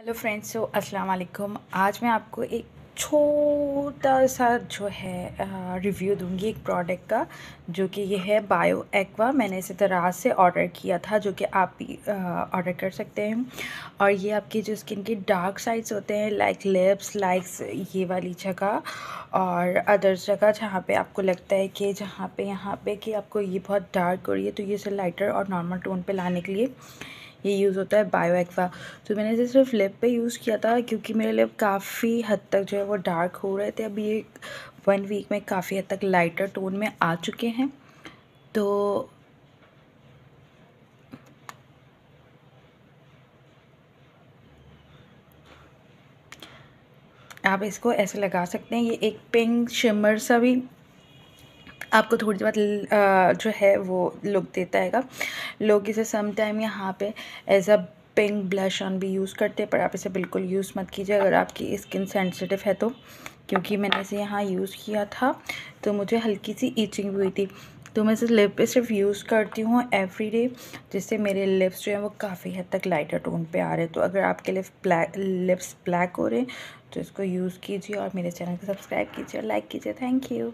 hello friends so अस्सलाम वालेकुम आज मैं आपको एक छोटा सा जो है रिव्यू दूंगी एक प्रोडक्ट का जो कि ये है बायो एक्वा मैंने इसे दराज से ऑर्डर किया था जो कि आप भी ऑर्डर कर सकते हैं और ये आपकी जो स्किन के डार्क साइड्स होते हैं लाइक लिप्स लाइक्स ये वाली जगह और अदर्स जगह जहाँ पे आपको लगता है कि जहाँ पे यहाँ पे कि आपको ये बहुत डार्क हो रही है तो ये इसे लाइटर और नॉर्मल टोन पर लाने के लिए ये यूज़ होता है बायो एक्वा तो मैंने इसे सिर्फ लिप पे यूज़ किया था क्योंकि मेरे लिप काफ़ी हद तक जो है वो डार्क हो रहे थे अभी ये वन वीक में काफ़ी हद तक लाइटर टोन में आ चुके हैं तो आप इसको ऐसे लगा सकते हैं ये एक पिंक शिमर सा भी आपको थोड़ी बहुत जो है वो लुक देता है लोग इसे समाइम यहाँ पे as a pink blush on भी यूज़ करते हैं पर आप इसे बिल्कुल यूज़ मत कीजिए अगर आपकी स्किन सेंसिटिव है तो क्योंकि मैंने इसे यहाँ यूज़ किया था तो मुझे हल्की सी ईचिंग भी हुई थी तो मैं इसे लिप सिर्फ यूज़ करती हूँ एवरी डे जिससे मेरे लिप्स जो हैं वो काफ़ी हद तक लाइटर टोन पे आ रहे हैं तो अगर आपके लिप ब्लैक लिप्स ब्लैक हो रहे हैं तो इसको यूज़ कीजिए और मेरे चैनल को सब्सक्राइब कीजिए और लाइक कीजिए थैंक यू